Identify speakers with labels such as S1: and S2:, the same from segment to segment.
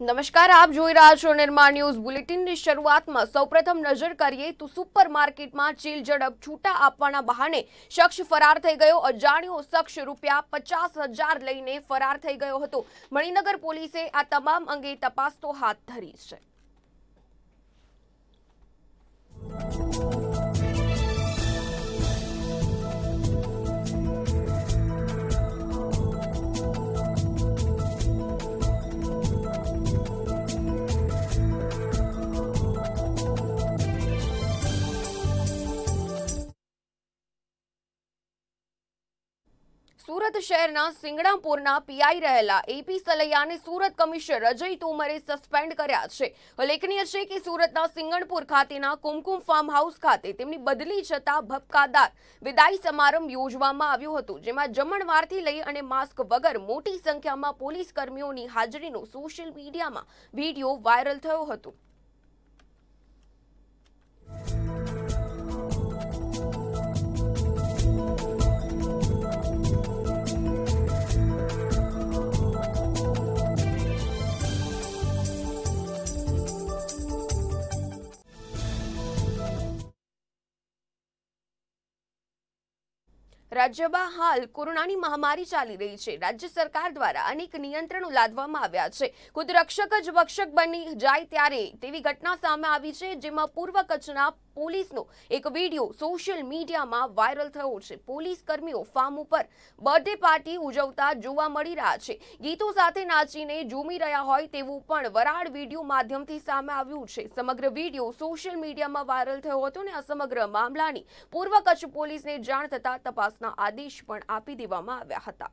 S1: નમસ્કાર આપ જોઈ રહ્યા છો નિર્માણ ન્યૂઝ બુલેટિનની શરૂઆતમાં સૌપ્રથમ નજર કરીએ તો સુપર માર્કેટમાં ચીલ ઝડપ છૂટા આપવાના બહાને શખ્સ ફરાર થઈ ગયો અજાણ્યો શખ્સ રૂપિયા પચાસ હજાર લઈને ફરાર થઈ ગયો હતો મણિનગર પોલીસે આ તમામ અંગે તપાસ તો હાથ ધરી છે સુરત શહેરના સિંગડાપુરના પીઆઈ રહેલા એપી સલૈયાને સુરત કમિશનર અજય તોમરે સસ્પેન્ડ કર્યા છે ઉલ્લેખનીય છે કે સુરતના સિંગણપુર ખાતેના કુમકુમ ફાર્મ હાઉસ ખાતે તેમની બદલી જતાં ભપકાદાર વિદાય સમારંભ યોજવામાં આવ્યો હતો જેમાં જમણવારથી લઈ અને માસ્ક વગર મોટી સંખ્યામાં પોલીસ કર્મીઓની હાજરીનો સોશિયલ મીડિયામાં વિડીયો વાયરલ થયો હતો રાજ્યમાં હાલ કોરોનાની મહામારી ચાલી રહી છે રાજ્ય સરકાર દ્વારા અનેક નિયંત્રણો લાદવામાં આવ્યા છે ખુદ રક્ષક જ વક્ષક બની જાય ત્યારે તેવી ઘટના સામે આવી છે જેમાં પૂર્વ કચ્છના પોલીસનો એક વિડીયો સોશિયલ મીડિયામાં વાયરલ થયો છે પોલીસ કર્મીઓ ફાર્મ ઉપર બર્થડે પાર્ટી ઉજવતા જોવા મળી રહ્યા છે ગીતો સાથે નાચીને ઝૂમી રહ્યા હોય તેવું પણ વરાળ વિડીયો માધ્યમથી સામે આવ્યું છે સમગ્ર વિડીયો સોશિયલ મીડિયામાં વાયરલ થયો હતો અને આ સમગ્ર મામલાની પૂર્વ કચ્છ પોલીસને જાણ થતાં તપાસના આદેશ પણ આપી દેવામાં આવ્યા હતા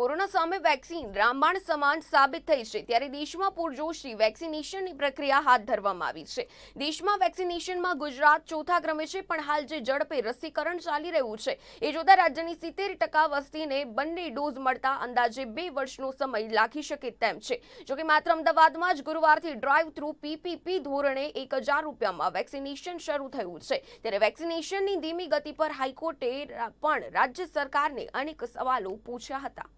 S1: કોરોના સામે વેક્સિન રામબાણ સમાન સાબિત થઈ છે ત્યારે દેશમાં પૂરજોશથી વેક્સિનેશનની પ્રક્રિયા હાથ ધરવામાં આવી છે દેશમાં વેક્સિનેશનમાં ગુજરાત ચોથા ક્રમે છે પણ હાલ જે ઝડપે રસીકરણ ચાલી રહ્યું છે એ જોતા રાજ્યની સિત્તેર ટકા વસ્તીને બંને ડોઝ મળતા અંદાજે બે વર્ષનો સમય લાગી શકે તેમ છે જોકે માત્ર અમદાવાદમાં જ ગુરુવારથી ડ્રાઈવ થ્રુ પીપીપી ધોરણે એક રૂપિયામાં વેક્સિનેશન શરૂ થયું છે ત્યારે વેક્સિનેશનની ધીમી ગતિ પર હાઈકોર્ટે પણ રાજ્ય સરકારને અનેક સવાલો પૂછ્યા હતા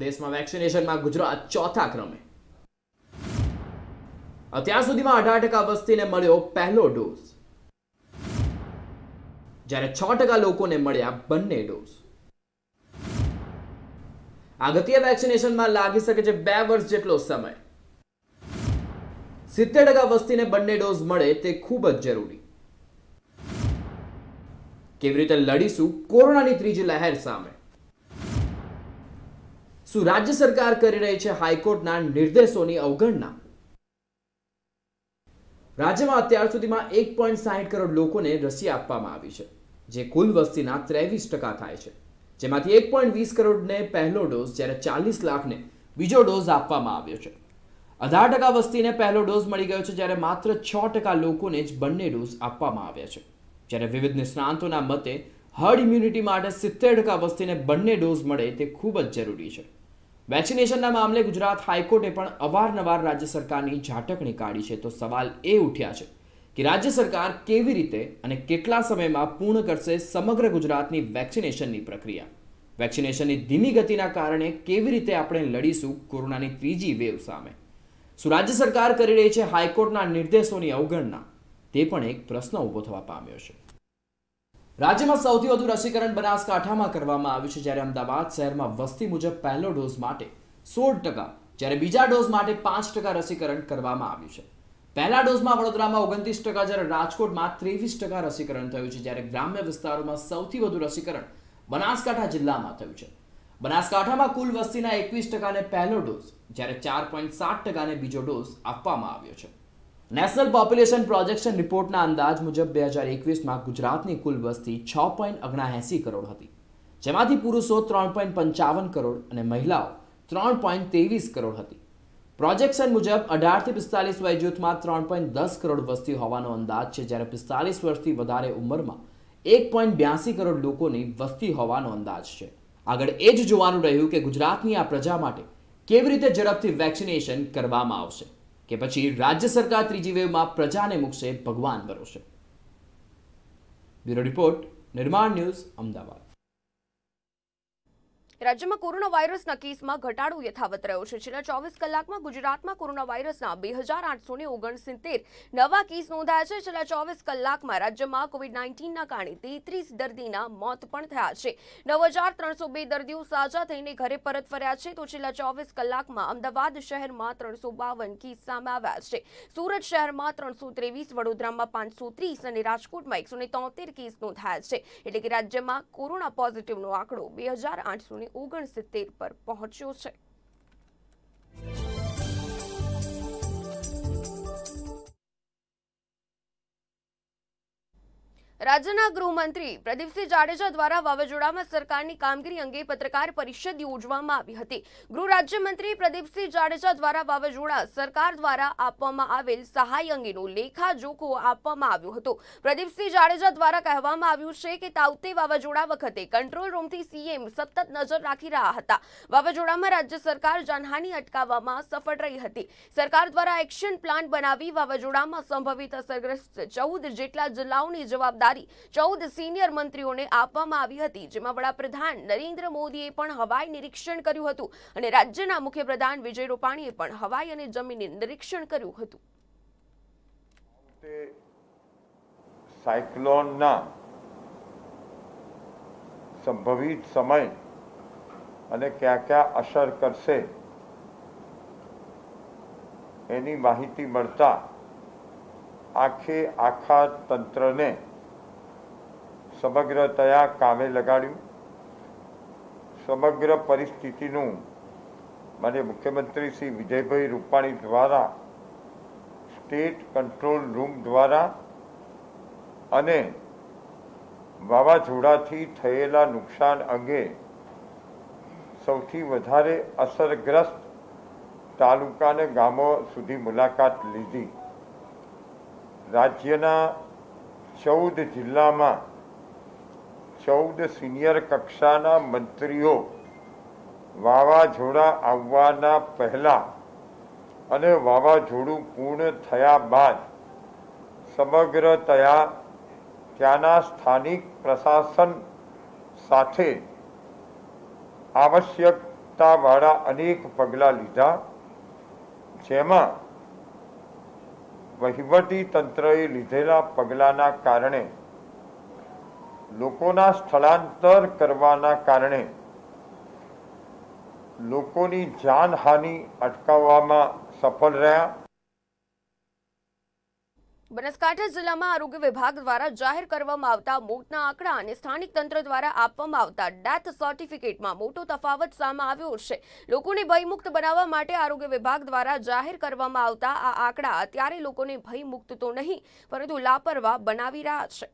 S2: દેશમાં વેક્સિનેશનમાં ગુજરાત ચોથા ક્રમે અત્યાર સુધીમાં અઢાર ટકા વસ્તીને મળ્યો પહેલો ડોઝ જ્યારે છ ટકા લોકોને મળ્યા બંને ડોઝ આગતીય વેક્સિનેશનમાં લાગી શકે છે બે વર્ષ જેટલો સમય સિત્તેર ટકા વસ્તીને બંને ડોઝ મળે તે ખૂબ જ જરૂરી કેવી રીતે લડીશું કોરોનાની ત્રીજી લહેર સામે શું રાજ્ય સરકાર કરી રહી છે હાઈકોર્ટના નિર્દેશોની અવગણના રાજ્યમાં અત્યાર સુધીમાં એક પોઈન્ટ સાહીઠ કરોડ લોકોને રસી આપવામાં આવી છે જે કુલ વસ્તીના ત્રેવીસ ટકા થાય છે જેમાંથી એક પોઈન્ટ વીસ કરોડને પહેલો ડોઝ જ્યારે ચાલીસ લાખને બીજો ડોઝ આપવામાં આવ્યો છે અઢાર ટકા વસ્તીને પહેલો ડોઝ મળી ગયો છે જ્યારે માત્ર છ ટકા લોકોને જ બંને ડોઝ આપવામાં આવ્યા છે જ્યારે વિવિધ નિષ્ણાંતોના મતે હર્ડ ઇમ્યુનિટી માટે સિત્તેર ટકા વસ્તીને બંને ડોઝ મળે તે ખૂબ જ જરૂરી છે વેક્સિનેશનના મામલે ગુજરાત હાઈકોર્ટે પણ અવારનવાર રાજ્ય સરકારની ઝાટકણી કાઢી છે તો સવાલ એ ઉઠ્યા છે કે રાજ્ય સરકાર કેવી રીતે અને કેટલા સમયમાં પૂર્ણ કરશે સમગ્ર ગુજરાતની વેક્સિનેશનની પ્રક્રિયા વેક્સિનેશનની ધીમી ગતિના કારણે કેવી રીતે આપણે લડીશું કોરોનાની ત્રીજી વેવ સામે શું રાજ્ય સરકાર કરી રહી છે હાઈકોર્ટના નિર્દેશોની અવગણના તે પણ એક પ્રશ્ન ઊભો થવા પામ્યો છે રાજ્યમાં સૌથી વધુ રસીકરણ બનાસકાંઠામાં કરવામાં આવ્યું છે જ્યારે અમદાવાદ શહેરમાં વસ્તી મુજબ પહેલો ડોઝ માટે સોળ ટકા જ્યારે બીજા ડોઝ માટે પાંચ ટકા રસીકરણ કરવામાં આવ્યું છે પહેલા ડોઝમાં વડોદરામાં ઓગણત્રીસ ટકા જ્યારે રાજકોટમાં ત્રેવીસ ટકા રસીકરણ થયું છે જ્યારે ગ્રામ્ય વિસ્તારોમાં સૌથી વધુ રસીકરણ બનાસકાંઠા જિલ્લામાં થયું છે બનાસકાંઠામાં કુલ વસ્તીના એકવીસ ટકાને પહેલો ડોઝ જ્યારે ચાર પોઈન્ટ સાત ટકાને બીજો ડોઝ આપવામાં આવ્યો છે નેશનલ પોપ્યુલેશન પ્રોજેક્શન રિપોર્ટના અંદાજ મુજબ બે હજાર એકવીસમાં ગુજરાતની કુલ વસ્તી છ પોઈન્ટ ઓગણાએંસી કરોડ હતી જેમાંથી પુરુષો ત્રણ પોઈન્ટ પંચાવન કરોડ અને મહિલાઓ ત્રણ પોઈન્ટ ત્રેવીસ કરોડ હતી પ્રોજેક્શન મુજબ અઢારથી પિસ્તાલીસ વય જૂથમાં ત્રણ પોઈન્ટ દસ કરોડ વસ્તી હોવાનો અંદાજ છે જ્યારે પિસ્તાલીસ વર્ષથી વધારે ઉંમરમાં એક પોઈન્ટ બ્યાસી કરોડ લોકોની વસ્તી હોવાનો અંદાજ છે આગળ એ જ જોવાનું રહ્યું કે ગુજરાતની આ પ્રજા માટે કેવી રીતે ઝડપથી વેક્સિનેશન કરવામાં આવશે કે પછી રાજ્ય સરકાર ત્રીજી વેવમાં પ્રજાને મૂકશે ભગવાન ભરોસે bureau report Nirman news Ahmedabad
S1: રાજ્યમાં કોરોના વાયરસના કેસમાં ઘટાડો યથાવત રહ્યો છે છેલ્લા ચોવીસ કલાકમાં ગુજરાતમાં કોરોના વાયરસના બે નવા કેસ નોંધાયા છે છેલ્લા ચોવીસ કલાકમાં રાજ્યમાં કોવિડ નાઇન્ટીનના કારણે તેત્રીસ દર્દીના મોત પણ થયા છે નવ દર્દીઓ સાજા થઈને ઘરે પરત ફર્યા છે તો છેલ્લા ચોવીસ કલાકમાં અમદાવાદ શહેરમાં ત્રણસો કેસ સામે આવ્યા છે સુરત શહેરમાં ત્રણસો વડોદરામાં પાંચસો અને રાજકોટમાં એકસો કેસ નોંધાયા છે એટલે કે રાજ્યમાં કોરોના પોઝિટિવનો આંકડો બે હજાર આઠસો ઓગણસિત્તેર પર પહોંચ્યો છે રાજ્યના ગૃહમંત્રી પ્રદીપસિંહ જાડેજા દ્વારા વાવાઝોડામાં સરકારની કામગીરી અંગે પત્રકાર પરિષદ યોજવામાં આવી હતી ગૃહ રાજ્યમંત્રી પ્રદીપસિંહ જાડેજા દ્વારા વાવાઝોડા સરકાર દ્વારા આપવામાં આવેલ સહાય અંગેનો લેખાજોખો આપવામાં આવ્યો હતો પ્રદીપસિંહ જાડેજા દ્વારા કહેવામાં આવ્યું છે કે તાઉતે વાવાઝોડા વખતે કંટ્રોલ રૂમથી સીએમ સતત નજર રાખી રહ્યા હતા વાવાઝોડામાં રાજ્ય સરકાર જાનહાની અટકાવવામાં સફળ રહી હતી સરકાર દ્વારા એક્શન પ્લાન બનાવી વાવાઝોડામાં સંભવિત અસરગ્રસ્ત ચૌદ જેટલા જિલ્લાઓની જવાબદારી જવાબદારી ચૌદ સિનિયર મંત્રીઓને આપવામાં આવી હતી જેમાં વડાપ્રધાન નરેન્દ્ર મોદીએ પણ હવાઈ નિરીક્ષણ કર્યું હતું અને રાજ્યના મુખ્યપ્રધાન વિજય રૂપાણીએ પણ હવાઈ અને જમીનની નિરીક્ષણ કર્યું હતું
S3: સાયક્લોનના સંભવિત સમય અને ક્યાં ક્યાં અસર કરશે એની માહિતી મળતા આખે આખા તંત્રને સમગ્રતયા કામે લગાડ્યું સમગ્ર પરિસ્થિતિનું માન્ય મુખ્યમંત્રી શ્રી વિજયભાઈ રૂપાણી દ્વારા સ્ટેટ કંટ્રોલ રૂમ દ્વારા અને વાવાઝોડાથી થયેલા નુકસાન અંગે સૌથી વધારે અસરગ્રસ્ત તાલુકાને ગામો સુધી મુલાકાત લીધી રાજ્યના ચૌદ જિલ્લામાં ચૌદ સિનિયર કક્ષાના મંત્રીઓ વાવાઝોડા આવવાના પહેલાં અને વાવાઝોડું પૂર્ણ થયા બાદ સમગ્ર તયા ત્યાંના સ્થાનિક પ્રશાસન સાથે આવશ્યકતાવાળા અનેક પગલાં લીધા જેમાં વહીવટી તંત્રએ લીધેલા પગલાંના કારણે લોકોના સ્થળાંતર કરવાના કારણે લોકોની જાનહાનિ અટકાવવામાં સફળ રહ્યા
S1: બનાસકાંઠા જિલ્લામાં આરોગ્ય વિભાગ દ્વારા જાહેર કરવામાં આવતા મોતના આંકડા અને સ્થાનિક તંત્ર દ્વારા આપવામાં આવતા ડેથ સર્ટિફિકેટમાં મોટો તફાવત સામે આવ્યો છે લોકોને ભયમુક્ત બનાવવા માટે આરોગ્ય વિભાગ દ્વારા જાહેર કરવામાં આવતા આ આંકડા અત્યારે લોકોને ભયમુક્ત તો નહીં પરંતુ લાપરવાહ બનાવી રહ્યા છે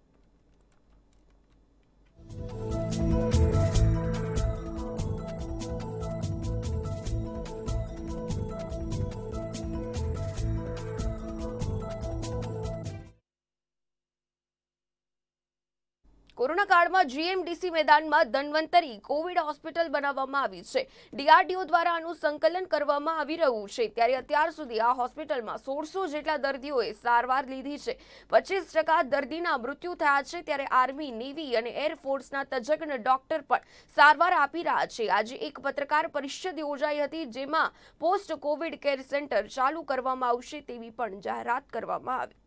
S1: કોરોના કાળમાં જીએમડીસી મેદાનમાં ધન્વંતરી કોવિડ હોસ્પિટલ બનાવવામાં આવી છે ડીઆરડીઓ દ્વારા આનું સંકલન કરવામાં આવી રહ્યું છે ત્યારે અત્યાર સુધી આ હોસ્પિટલમાં સોળસો જેટલા દર્દીઓએ સારવાર લીધી છે પચીસ દર્દીના મૃત્યુ થયા છે ત્યારે આર્મી નેવી અને એરફોર્સના તજજ્ઞ ડોક્ટર પણ સારવાર આપી રહ્યા છે આજે એક પત્રકાર પરિષદ યોજાઈ હતી જેમાં પોસ્ટ કોવિડ કેર સેન્ટર ચાલુ કરવામાં આવશે તેવી પણ જાહેરાત કરવામાં આવી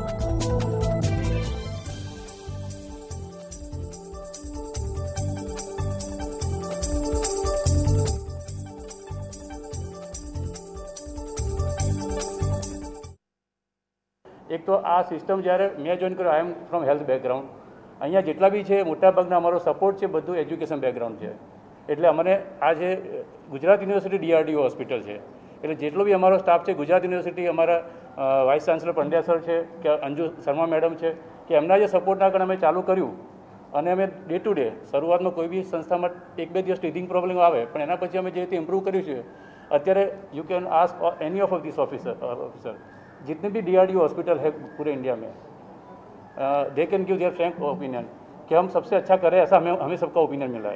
S1: એક તો આ
S4: સિસ્ટમ જ્યારે મેં જોઈન કર્યું I am from health background અહીંયા જેટલા બી છે મોટાભાગના અમારો સપોર્ટ છે બધું એજ્યુકેશન બેકગ્રાઉન્ડ છે એટલે અમને આ જે ગુજરાત યુનિવર્સિટી ડીઆરડીઓ હોસ્પિટલ છે એટલે જેટલો બી અમારો સ્ટાફ છે ગુજરાત યુનિવર્સિટી અમારા વાઇસ ચાન્સલર પંડ્યા સર છે કે અંજુ શર્મા મેડમ છે કે એમના જે સપોર્ટના કારણે અમે ચાલુ કર્યું અને અમે ડે ટુ ડે શરૂઆતમાં કોઈ બી સંસ્થામાં એક બે દિવસ ટીચિંગ પ્રોબ્લેમ આવે પણ એના પછી અમે જે રીતે ઇમ્પ્રૂવ કર્યું છે અત્યારે you can ask any of this officer officer जितने બી डीआरडीओ હોસ્પિટલ હે પૂરે इंडिया में they can give their frank opinion कि हम सबसे अच्छा करें ऐसा हमें हमें सबका ओपिनियन मिला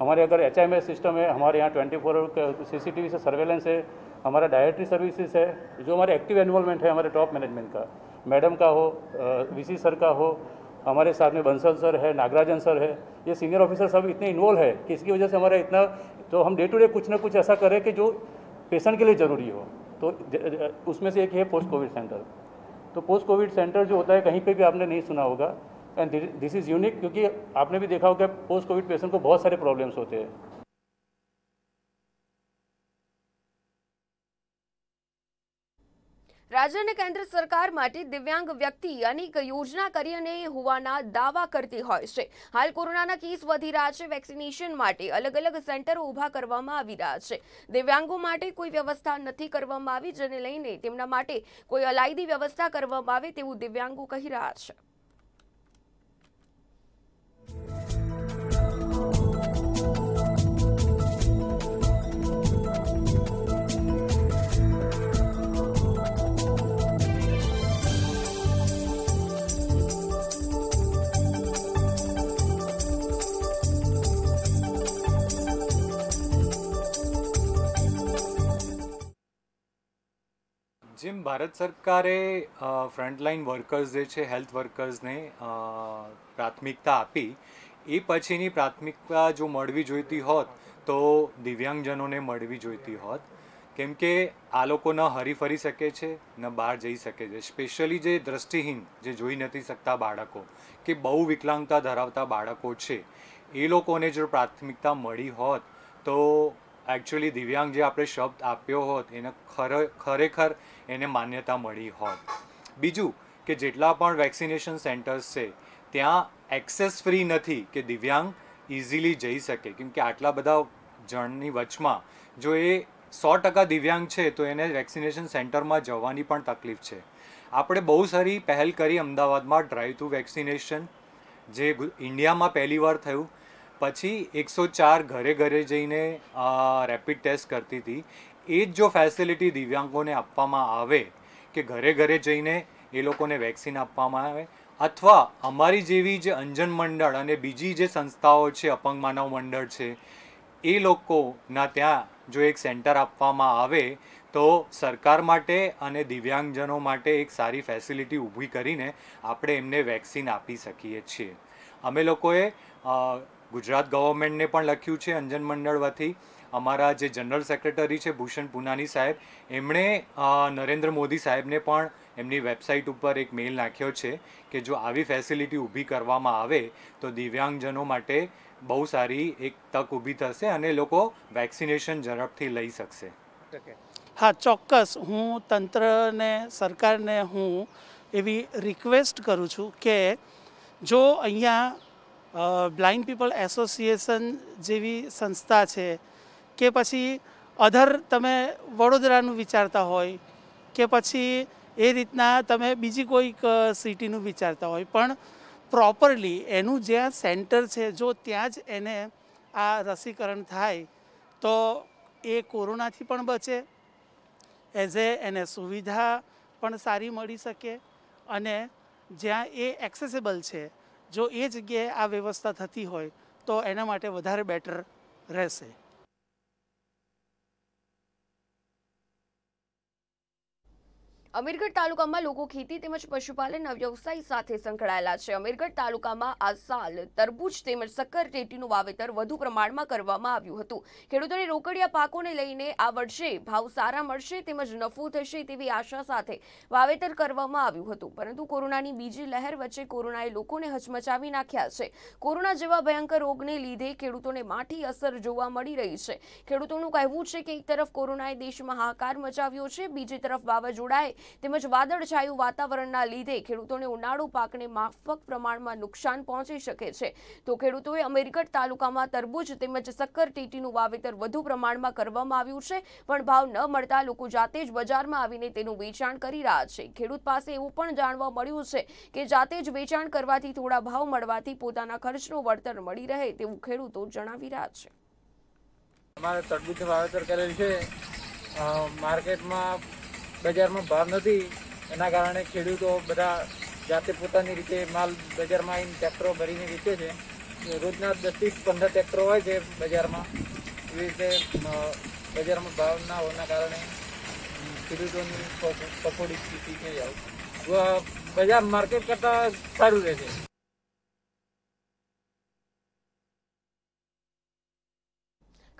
S4: हमारे अगर एच सिस्टम है हमारे यहाँ twenty four hour C C T V से सर्वेलेंस है हमारा डायरेक्टरी सर्विसेज है जो हमारे एक्टिव इन्वॉल्वमेंट है हमारे टॉप मैनेजमेंट का मैडम का हो वीसी सर का हो हमारे साथ में बंसल सर है नागराजन सर है ये सीनियर ऑफिसर सब इतने इन्वॉल्व है कि इसकी वजह से हमारा इतना तो हम डे टू डे कुछ ना कुछ ऐसा करें कि जो पेशेंट के लिए ज़रूरी हो तो उसमें से एक है पोस्ट कोविड सेंटर तो पोस्ट कोविड सेंटर जो होता है कहीं पे भी आपने नहीं सुना होगा एंड दिस इज़ यूनिक क्योंकि आपने भी देखा होगा पोस्ट कोविड पेशेंट को बहुत सारे प्रॉब्लम्स होते हैं
S1: રાજ્ય કેન્દ્ર સરકાર માટે દિવ્યાંગ વ્યક્તિ અનેક યોજના કરી અને હોવાના દાવા કરતી હોય છે હાલ કોરોનાના કેસ વધી રહ્યા છે વેક્સિનેશન માટે અલગ અલગ સેન્ટરો ઊભા કરવામાં આવી રહ્યા છે દિવ્યાંગો માટે કોઈ વ્યવસ્થા નથી કરવામાં આવી જેને લઈને તેમના માટે કોઈ અલાયદી વ્યવસ્થા કરવામાં આવે તેવું દિવ્યાંગો કહી રહ્યા છે
S5: જેમ ભારત સરકારે ફ્રન્ટલાઈન વર્કર્સ જે છે હેલ્થ વર્કર્સને પ્રાથમિકતા આપી એ પછીની પ્રાથમિકતા જો મળવી જોઈતી હોત તો દિવ્યાંગજનોને મળવી જોઈતી હોત કેમ કે આ લોકો ન હરીફરી શકે છે ન બહાર જઈ શકે છે સ્પેશિયલી જે દ્રષ્ટિહીન જે જોઈ નથી શકતા બાળકો કે બહુ વિકલાંગતા ધરાવતા બાળકો છે એ લોકોને જો પ્રાથમિકતા મળી હોત તો એકચ્યુઅલી દિવ્યાંગ જે આપણે શબ્દ આપ્યો હોત એને ખરેખર એને માન્યતા મળી હોત બીજું કે જેટલા પણ વેક્સિનેશન સેન્ટર્સ છે ત્યાં એક્સેસ ફ્રી નથી કે દિવ્યાંગ ઇઝીલી જઈ શકે કેમ કે આટલા બધા જણની વચમાં જો એ સો ટકા દિવ્યાંગ છે તો એને વેક્સિનેશન સેન્ટરમાં જવાની પણ તકલીફ છે આપણે બહુ સારી પહેલ કરી અમદાવાદમાં ડ્રાઈવ ટુ વેક્સિનેશન જે ઇન્ડિયામાં પહેલીવાર થયું પછી એકસો ચાર ઘરે ઘરે જઈને રેપિડ ટેસ્ટ કરતી હતી એ જ જો ફેસિલિટી દિવ્યાંગોને આપવામાં આવે કે ઘરે ઘરે જઈને એ લોકોને વેક્સિન આપવામાં આવે અથવા અમારી જેવી જે અંજન મંડળ અને બીજી જે સંસ્થાઓ છે અપંગ માનવ મંડળ છે એ લોકોના ત્યાં જો એક સેન્ટર આપવામાં આવે તો સરકાર માટે અને દિવ્યાંગજનો માટે એક સારી ફેસિલિટી ઊભી કરીને આપણે એમને વેક્સિન આપી શકીએ છીએ અમે લોકોએ ગુજરાત ગવર્મેન્ટને પણ લખ્યું છે અંજન મંડળ વતી અમારા જે જનરલ સેક્રેટરી છે ભૂષણ પુનાની સાહેબ એમણે નરેન્દ્ર મોદી સાહેબને પણ એમની વેબસાઇટ ઉપર એક મેલ નાખ્યો છે કે જો આવી ફેસિલિટી ઊભી કરવામાં આવે તો દિવ્યાંગજનો માટે બહુ સારી એક તક ઊભી થશે અને લોકો વેક્સિનેશન ઝડપથી લઈ શકશે હા
S6: ચોક્કસ હું તંત્રને સરકારને હું એવી રિક્વેસ્ટ કરું છું કે જો અહીંયા બ્લાઇન્ડ પીપલ એસોસિએશન જેવી સંસ્થા છે કે પછી અધર તમે વડોદરાનું વિચારતા હોય કે પછી એ રીતના તમે બીજી કોઈક સિટીનું વિચારતા હોય પણ પ્રોપરલી એનું જ્યાં સેન્ટર છે જો ત્યાં જ એને આ રસીકરણ થાય તો એ કોરોનાથી પણ બચે એઝ એ એને સુવિધા પણ સારી મળી શકે અને જ્યાં એ એક્સેસેબલ છે જો એ જગ્યાએ આ વ્યવસ્થા થતી હોય તો એના માટે વધારે બેટર રહેશે
S1: અમીરગઢ તાલુકામાં લોકો ખેતી તેમજ પશુપાલનના વ્યવસાય સાથે સંકળાયેલા છે અમીરગઢ તાલુકામાં આ સાલ તરબૂચ તેમજ સક્કર રેટીનું વાવેતર વધુ પ્રમાણમાં કરવામાં આવ્યું હતું ખેડૂતોને રોકડિયા પાકોને લઈને આ વર્ષે ભાવ સારા મળશે તેમજ નફો થશે તેવી આશા સાથે વાવેતર કરવામાં આવ્યું હતું પરંતુ કોરોનાની બીજી લહેર વચ્ચે કોરોનાએ લોકોને હચમચાવી નાખ્યા છે કોરોના જેવા ભયંકર રોગને લીધે ખેડૂતોને માઠી અસર જોવા મળી રહી છે ખેડૂતોનું કહેવું છે કે એક તરફ કોરોનાએ દેશમાં હાહાકાર મચાવ્યો છે બીજી તરફ વાવાઝોડાએ તેમજ વાદળછાયું વાતાવરણના લીધે ખેડૂતોને ઉનાળુ પાકને માફક પ્રમાણમાં નુકસાન પહોંચી શકે છે તો ખેડૂતોએ અમેરિકટ તાલુકામાં તરબૂચ તેમજ સક્કર ટીટીનું વાવેતર વધુ પ્રમાણમાં કરવામાં આવ્યું છે પણ ભાવ ન મળતા લોકો જાતે જ બજારમાં આવીને તેનું વેચાણ કરી રહ્યા છે ખેડૂત પાસે એવું પણ જાણવા મળ્યું છે કે જાતે જ વેચાણ કરવાથી થોડા ભાવ મળવાથી પોતાના ખર્ચનું વળતર મળી રહે તેવું ખેડૂતો જણાવી રહ્યા છે
S5: અમારે તરબૂચ વાવેતર કરેલ છે માર્કેટમાં બજારમાં ભાવ નથી એના કારણે ખેડૂતો બધા જાતે પોતાની
S6: રીતે માલ બજારમાં આવીને ટ્રેક્ટરો ભરીને વેચે છે રોજના દસથી પંદર ટ્રેક્ટરો હોય છે બજારમાં એવી રીતે બજારમાં ભાવ ના હોવાના કારણે ખેડૂતોની કફોડી સ્થિતિ થઈ જાય બજાર માર્કેટ કરતાં
S1: સારું રહે છે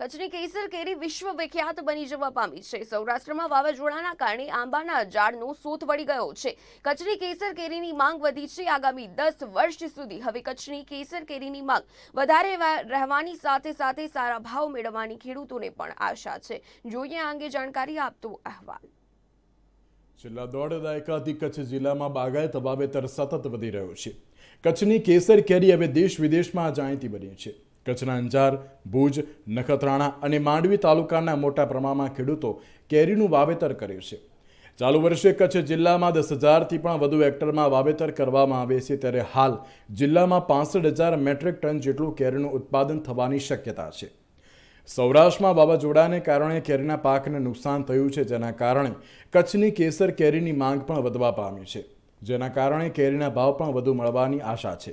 S1: કચ્છની કેસર કેરી વિશ્વ વિખ્યાત બની જવા પામી છે સૌરાષ્ટ્રમાં વાવાઝોડાના કારણે આંબાના ઝાડનો સોથ વળી ગયો છે કચ્છની કેસર કેરીની માંગ વધી છે આગામી દસ વર્ષ સુધી હવે કચ્છની કેસર કેરીની માંગ વધારે રહેવાની સાથે સાથે સારા ભાવ મેળવવાની ખેડૂતોને પણ આશા છે જોઈએ આ અંગે જાણકારી આપતો અહેવાલ
S7: છેલ્લા દોઢ દાયકાથી કચ્છ જિલ્લામાં બાગાયત વાવેતર સતત વધી રહ્યો છે કચ્છની કેસર કેરી હવે દેશ વિદેશમાં જાણીતી બની છે કચ્છના અંજાર ભુજ નખત્રાણા અને માંડવી તાલુકાના મોટા પ્રમાણમાં ખેડૂતો કેરીનું વાવેતર કર્યું છે ચાલુ વર્ષે કચ્છ જિલ્લામાં દસ હજારથી પણ વધુ હેક્ટરમાં વાવેતર કરવામાં આવે છે ત્યારે હાલ જિલ્લામાં પાસઠ હજાર મેટ્રિક ટન જેટલું કેરીનું ઉત્પાદન થવાની શક્યતા છે સૌરાષ્ટ્રમાં વાવાઝોડાને કારણે કેરીના પાકને નુકસાન થયું છે જેના કારણે કચ્છની કેસર કેરીની માંગ પણ વધવા પામી છે જેના કારણે કેરીના ભાવ પણ વધુ મળવાની આશા છે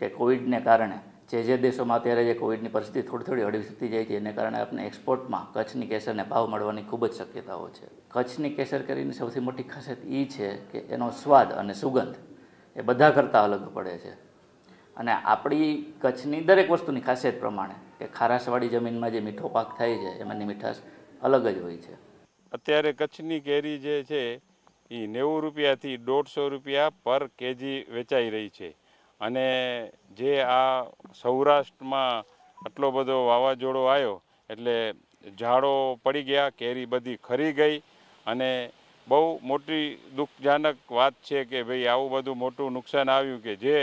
S7: કે કોવિડને કારણે જે જે દેશોમાં અત્યારે જે કોવિડની
S6: પરિસ્થિતિ થોડી થોડી હળવી થતી જાય છે એને કારણે આપણે એક્સપોર્ટમાં કચ્છની કેસરને ભાવ મળવાની ખૂબ જ શક્યતાઓ છે કચ્છની કેસર કરીને સૌથી મોટી ખાસિયત એ છે કે એનો સ્વાદ અને સુગંધ એ બધા કરતાં અલગ પડે છે અને આપણી કચ્છની દરેક વસ્તુની ખાસિયત પ્રમાણે કે ખારાશવાળી જમીનમાં જે મીઠો પાક થાય છે એમાંની મીઠાશ અલગ જ હોય છે
S8: અત્યારે કચ્છની કેરી જે છે એ નેવું રૂપિયાથી દોઢસો રૂપિયા પર કેજી વેચાઈ રહી છે અને જે આ સૌરાષ્ટ્રમાં આટલો બધો વાવાઝોડો આવ્યો એટલે ઝાડો પડી ગયા કેરી બધી ખરી ગઈ અને બહુ મોટી દુઃખજનક વાત છે કે ભાઈ આવું બધું મોટું નુકસાન આવ્યું કે જે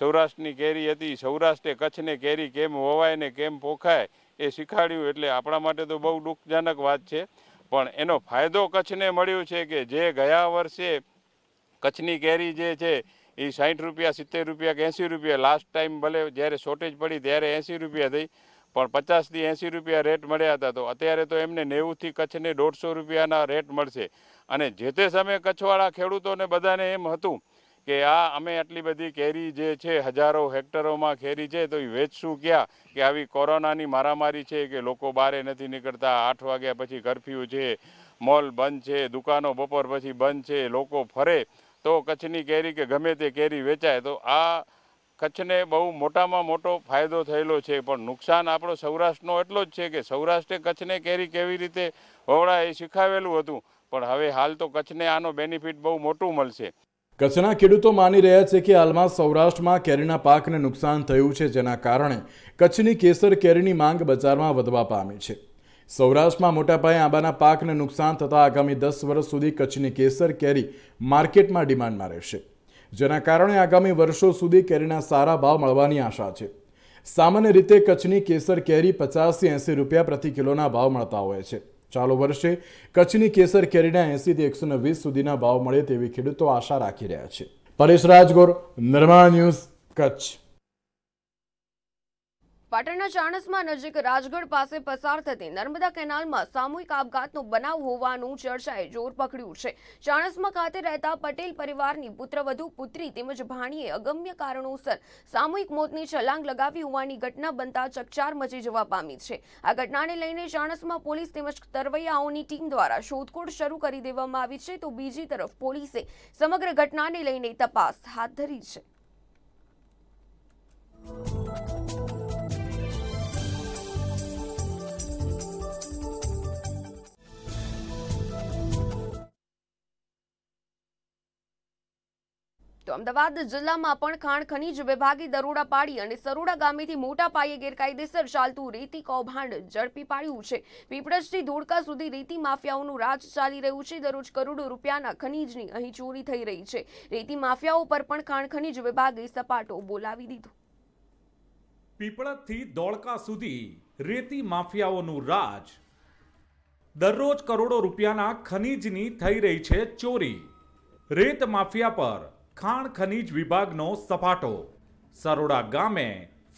S8: સૌરાષ્ટ્રની કેરી હતી સૌરાષ્ટ્રે કચ્છને કેરી કેમ વવાય ને કેમ પોખાય એ શીખાડ્યું એટલે આપણા માટે તો બહુ દુઃખજનક વાત છે પણ એનો ફાયદો કચ્છને મળ્યો છે કે જે ગયા વર્ષે કચ્છની કેરી જે છે એ સાઠ રૂપિયા સિત્તેર રૂપિયા કે એંસી રૂપિયા લાસ્ટ ટાઈમ ભલે જ્યારે શોર્ટેજ પડી ત્યારે એંસી રૂપિયા થઈ પણ પચાસથી એંસી રૂપિયા રેટ મળ્યા હતા તો અત્યારે તો એમને નેવુંથી કચ્છને દોઢસો રૂપિયાના રેટ મળશે અને જે તે સમયે કચ્છવાળા ખેડૂતોને બધાને એમ હતું કે આ અમે આટલી બધી કેરી જે છે હજારો હેક્ટરોમાં કેરી છે તો એ વેચશું ક્યાં કે આવી કોરોનાની મારામારી છે કે લોકો બારે નથી નીકળતા આઠ વાગ્યા પછી કરફ્યુ છે મોલ બંધ છે દુકાનો બપોર પછી બંધ છે લોકો ફરે તો કચ્છની કેરી કે ગમે તે કેરી વેચાય તો આ કચ્છને બહુ મોટામાં મોટો ફાયદો થયેલો છે પણ નુકસાન આપણો સૌરાષ્ટ્રનો એટલો જ છે કે સૌરાષ્ટ્રે કચ્છને કેરી કેવી રીતે વવડા એ શીખાવેલું હતું પણ હવે હાલ તો કચ્છને આનો બેનિફિટ બહુ મોટું મળશે
S7: કચ્છના ખેડૂતો માની રહ્યા છે કે હાલમાં સૌરાષ્ટ્રમાં કેરીના પાકને નુકસાન થયું છે જેના કારણે કચ્છની કેસર કેરીની માંગ બજારમાં વધવા પામી છે સૌરાષ્ટ્રમાં મોટાપાયે આંબાના પાકને નુકસાન થતાં આગામી દસ વર્ષ સુધી કચ્છની કેસર કેરી માર્કેટમાં ડિમાન્ડમાં રહેશે જેના કારણે આગામી વર્ષો સુધી કેરીના સારા ભાવ મળવાની આશા છે સામાન્ય રીતે કચ્છની કેસર કેરી પચાસથી એંસી રૂપિયા પ્રતિ કિલોના ભાવ મળતા હોય છે ચાલુ વર્ષે કચ્છની કેસર કેરીના એંસીથી એકસો વીસ સુધીના ભાવ મળે તેવી ખેડૂતો આશા રાખી રહ્યા છે પરેશ રાજગોર નિર્માણ ન્યૂઝ કચ્છ
S1: પાટણના ચાણસમા નજીક રાજગઢ પાસે પસાર થતી नर्मदा કેનાલમાં સામૂહિક આબગાતનો બનાવ હોવાનો ચર્ચાએ જોર પકડ્યું છે ચાણસમા ખાતે રહેતા પટેલ પરિવારની પુત્રવધૂ પુત્રી તેમ જ ભાણીએ અગમ્ય કારણોસર સામૂહિક મોતની છલાંગ લગાવી ઉવાની ઘટના બનતા ચકચાર મચી જવા પામી છે આ ઘટનાને લઈને ચાણસમા પોલીસ તેમજ તર્વૈયાઓની ટીમ દ્વારા શોધખોળ શરૂ કરી દેવામાં આવી છે તો બીજી તરફ પોલીસે સમગ્ર ઘટનાને લઈને તપાસ હાથ ધરી છે તો અમદાવાદ જિલ્લામાં પણ ખાણ ખનીજ વિભાગે દરોડા પાડી અને સરોડા ગામેથી મોટા પાયે ગેરકાયદેસર ચાલતું રેતી કૌભાંડ ઝડપી પાડ્યું છે પીપળજથી ધોળકા સુધી રેતી માફિયાઓનું રાજ ચાલી રહ્યું છે દરરોજ કરોડો રૂપિયાના ખનીજની અહીં ચોરી થઈ રહી છે રેતી માફિયાઓ પર પણ ખાણ ખનીજ વિભાગે સપાટો બોલાવી દીધો
S9: પીપળજથી ધોળકા સુધી રેતી માફિયાઓનું રાજ દરરોજ કરોડો રૂપિયાના ખનીજની થઈ રહી છે ચોરી રેત માફિયા પર ખાણ ખનીજ વિભાગનો સપાટો સરોડા ગામે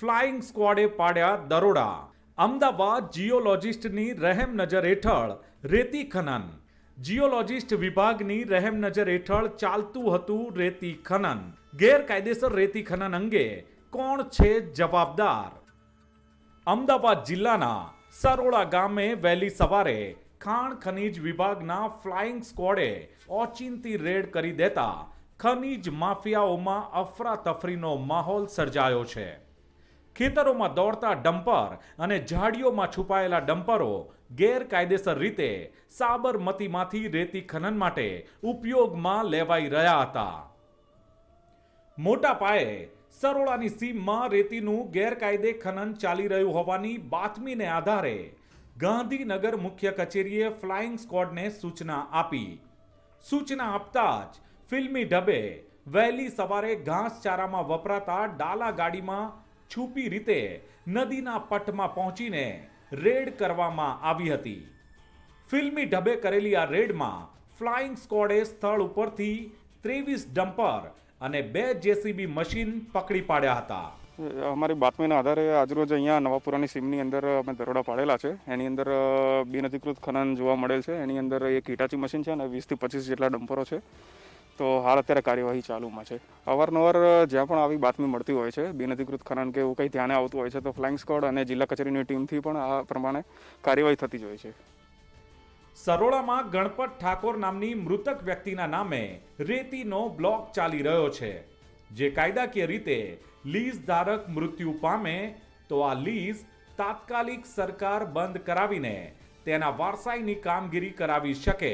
S9: ફ્લાઇંગ સ્ક્વોડે પાડ્યા દરોડા અમદાવાદ જીઓલોજિસ્ટની રહેમ નજર હેઠળ રેતી ખનન જીઓલોજિસ્ટ વિભાગની રહેમ નજર હેઠળ ચાલતું હતું રેતી ખનન ગેરકાયદેસર રેતી ખનન અંગે કોણ છે જવાબદાર અમદાવાદ જિલ્લાના સરોડા ગામે વહેલી સવારે ખાણ ખનીજ વિભાગના ફ્લાઇંગ સ્ક્વોડે ઓચિંતી રેડ કરી દેતા ખનીજ માફિયાઓમાં અફરાતફરીનો માહોલ સર્જાયો છે ખેતરોમાં દોડતા ડમ્પર અને ઝાડીઓમાં છુપાયેલા ડમ્પરો ગેરકાયદેસર રીતે સાબરમતીમાંથી રેતી ખનન માટે ઉપયોગમાં લેવાઈ રહ્યા હતા મોટા પાયે સરોડાની સીમમાં રેતીનું ગેરકાયદે ખનન ચાલી રહ્યું હોવાની બાતમીને આધારે ગાંધીનગર મુખ્ય કચેરીએ ફ્લાઇંગ સ્કોડને સૂચના આપી સૂચના આપતા જ ફિલ્મી ઢબે વહેલી સવારે ઘાસચારામાં વપરાતા ડાલા ગાડીમાં છુપી રીતે નદીના પટમાં પહોંચીને રેડ કરવામાં આવી હતી ફિલ્મી ઢબે કરેલી આ રેડમાં ફ્લાઇંગ સ્કોડે સ્થળ ઉપરથી ત્રેવીસ ડમ્પર અને બે જેસીબી મશીન પકડી પાડ્યા હતા
S8: અમારી બાતમીના આધારે આજરોજ અહીંયા નવાપુરાની સીમની અંદર અમે દરોડા પાડેલા છે એની અંદર બિનઅધિકૃત ખનન જોવા મળેલ છે એની અંદર એક હિટાચી મશીન છે અને વીસથી પચીસ જેટલા ડમ્પરો છે તો હાલ અત્યારે કાર્યવાહી ચાલુમાં છે અવારનવાર જ્યાં પણ આવી બાતમી મળતી હોય છે બિનઅધિકૃત ખનન કે એવું કંઈ ધ્યાને આવતું હોય છે તો ફ્લાઇંગ સ્કોડ અને જિલ્લા કચેરીની ટીમથી પણ આ પ્રમાણે કાર્યવાહી થતી જ હોય છે
S9: સરોડામાં ગણપત ઠાકોર નામની મૃતક વ્યક્તિના નામે રેતીનો બ્લોક ચાલી રહ્યો છે જે કાયદાકીય રીતે લીઝ ધારક મૃત્યુ પામે તો આ લીઝ તાત્કાલિક સરકાર બંધ કરાવીને તેના વારસાઈની કામગીરી કરાવી શકે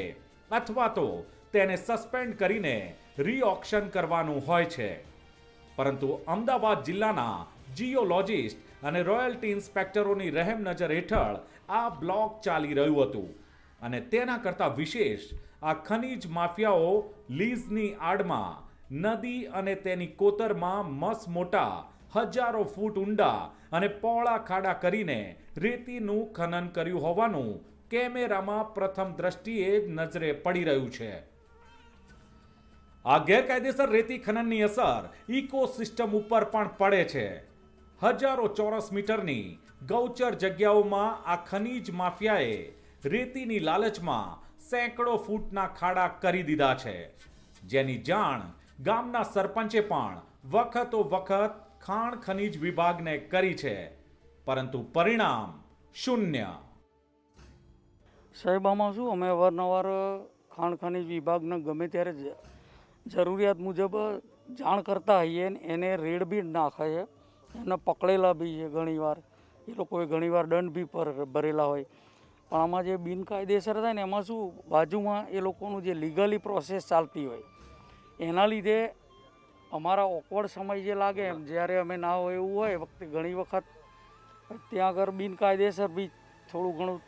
S9: અથવા તો તેને સસ્પેન્ડ કરીને રીઓક્શન કરવાનું હોય છે પરંતુ અમદાવાદ જિલ્લાના જીઓલોજિસ્ટ અને રોયલ્ટી ઇન્સ્પેક્ટરોની રહેમ નજર હેઠળ આ બ્લોક ચાલી રહ્યું હતું અને તેના કરતાં વિશેષ આ ખનીજ માફિયાઓ લીઝની આડમાં નદી અને તેની કોતરમાં મસ મોટા હજારો ફૂટ ઊંડા અને પોળા ખાડા કરીને રેતીનું ખનન કર્યું હોવાનું કેમેરામાં પ્રથમ દ્રષ્ટિએ જ નજરે પડી રહ્યું છે આ ગેરકાયદેસર રેતી ખનનની અસર ઇકોસિસ્ટમ ઉપર પણ પડે છે હજારો ચોરસ મીટરની ગૌચર જગ્યાઓમાં આ ખનીજ માફિયાએ રેતીની લાલચમાં સેંકડો ફૂટના ખાડા કરી દીધા છે જેની જાણ ગામના સરપંચે પણ વખતો વખત ખાણ ખનીજ વિભાગને કરી છે પરંતુ પરિણામ શૂન્ય
S6: સાહેબ આમાં શું અમે અવારનવાર ખાણ ખનીજ વિભાગને ગમે ત્યારે જરૂરિયાત મુજબ જાણ કરતા હોઈએ એને રેડ બી નાખે છે એને પકડેલા બી છે ઘણીવાર એ લોકોએ ઘણીવાર દંડ બી પર ભરેલા હોય પણ આમાં જે બિનકાયદેસર થાય ને એમાં શું બાજુમાં એ લોકોનું જે લીગલી પ્રોસેસ ચાલતી હોય એના લીધે અમારા ઓકવર્ડ સમય જે લાગે એમ જ્યારે અમે ના હોય એવું હોય વખતે ઘણી વખત ત્યાં આગળ બિનકાયદેસર બી થોડું ઘણું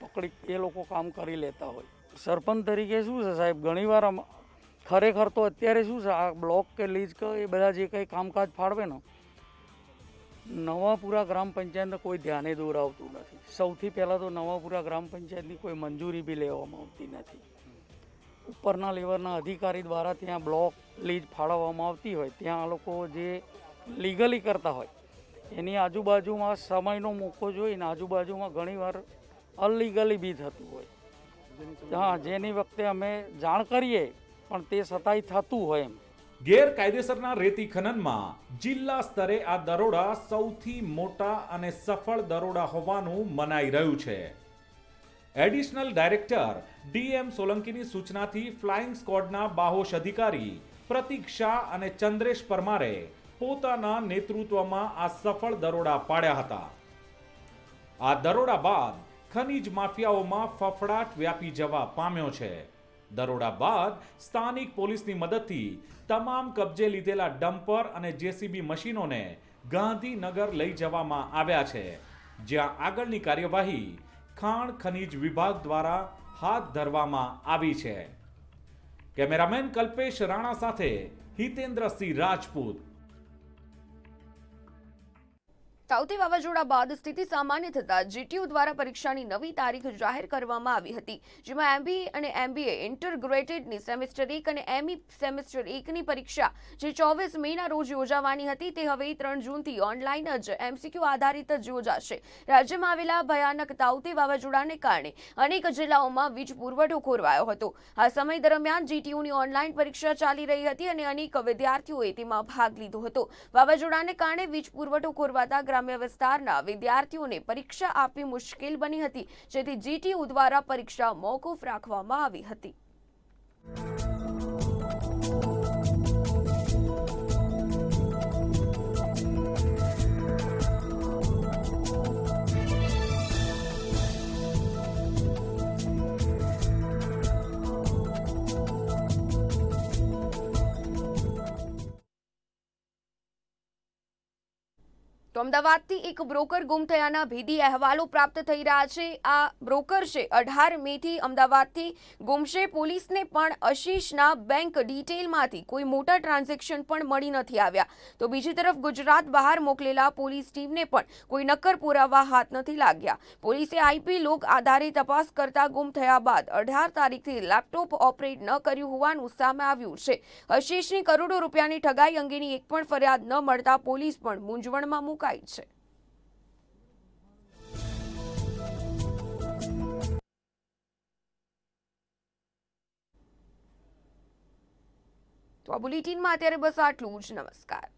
S6: પકડી એ લોકો કામ કરી લેતા હોય સરપંચ તરીકે શું છે સાહેબ ઘણીવાર ખરેખર તો અત્યારે શું છે આ બ્લોક કે લીજ કે એ બધા જે કંઈ કામકાજ ફાળવે ને નવાપુરા ગ્રામ પંચાયતને કોઈ ધ્યાને આવતું નથી સૌથી પહેલાં તો નવાપુરા ગ્રામ પંચાયતની કોઈ મંજૂરી બી લેવામાં આવતી નથી ઉપરના લેવલના અધિકારી દ્વારા ત્યાં બ્લોક લીજ ફાળવવામાં આવતી હોય ત્યાં આ લોકો જે લીગલી કરતા હોય એની આજુબાજુમાં સમયનો મોકો જોઈને આજુબાજુમાં ઘણીવાર અનલીગલી બી થતું
S9: હોય હા જેની વખતે અમે જાણ કરીએ પણ તે છતાંય થતું હોય એમ ગેરકાયદેસરના રેતી ખનનમાં જિલ્લા સ્તરે આ દરોડા સૌથી મોટા અને સફળ દરોડા હોવાનું મનાઈ રહ્યું છે એડિશનલ ડાયરેક્ટર ડીએમ સોલંકીની સૂચનાથી ફ્લાઇંગ સ્કોડના બાહોશ અધિકારી પ્રતીક્ષા અને ચંદ્રેશ પરમારે પોતાના નેતૃત્વમાં આ સફળ દરોડા પાડ્યા હતા આ દરોડા બાદ ખનીજ માફિયાઓમાં ફફડાટ વ્યાપી જવા પામ્યો છે દરોડા બાદ સ્થાનિક પોલીસની મદદથી તમામ કબજે લીધેલા ડમ્પર અને જેસીબી મશીનોને ગાંધીનગર લઈ જવામાં આવ્યા છે જ્યાં આગળની કાર્યવાહી ખાણ ખનીજ વિભાગ દ્વારા હાથ ધરવામાં આવી છે કેમેરામેન કલ્પેશ રાણા સાથે હિતેન્દ્રસિંહ રાજપૂત
S1: કાઉતેવાવા જુડા બાદ સ્થિતિ સામાન્ય થતા જીટીયુ દ્વારા પરીક્ષાની નવી તારીખ જાહેર કરવામાં આવી હતી જેમાં એમબીએ અને એમબીએ ઇન્ટરગ્રેટેડ ની સેમેસ્ટર 1 અને એમઇ સેમેસ્ટર 1 ની પરીક્ષા જે 24 મે ના રોજ યોજવાની હતી તે હવે 3 જૂન થી ઓનલાઈન જ એમસીક્યુ આધારિત યોજાશે રાજ્યમાં આવેલા ભયાનક આવતેવાવા જુડાને કારણે અનેક જિલ્લાઓમાં વીજ પુરવઠો ખોરવાયો હતો આ સમય દરમિયાન જીટીયુ ની ઓનલાઈન પરીક્ષા ચાલી રહી હતી અને અનેક વિદ્યાર્થીઓ એ તેમાં ભાગ લીધો હતો વાવા જુડાને કારણે વીજ પુરવઠો ખોરવાતા ગ્રામ્ય વિસ્તારના વિદ્યાર્થીઓને પરીક્ષા આપવી મુશ્કેલ બની હતી જેથી જીટીયુ દ્વારા પરીક્ષા મોકૂફ રાખવામાં આવી હતી તો અમદાવાદથી એક બ્રોકર ગુમ થયાના ભેદી અહેવાલો પ્રાપ્ત થઈ રહ્યા છે આ બ્રોકર છે અઢાર મેથી અમદાવાદથી ગુમશે પોલીસને પણ આશીષના બેંક ડિટેલમાંથી કોઈ મોટા ટ્રાન્ઝેક્શન પણ મળી નથી આવ્યા તો બીજી તરફ ગુજરાત બહાર મોકલેલા પોલીસ ટીમને પણ કોઈ નક્કર પુરાવા હાથ નથી લાગ્યા પોલીસે આઈપી લોક આધારે તપાસ કરતા ગુમ થયા બાદ અઢાર તારીખથી લેપટોપ ઓપરેટ ન કર્યું હોવાનું સામે આવ્યું છે આશીષની કરોડો રૂપિયાની ઠગાઈ અંગેની એક પણ ફરિયાદ ન મળતા પોલીસ પણ મૂંઝવણમાં મૂકી ફૂંકાઈ છે તો આ બુલેટિનમાં અત્યારે બસ આટલું જ નમસ્કાર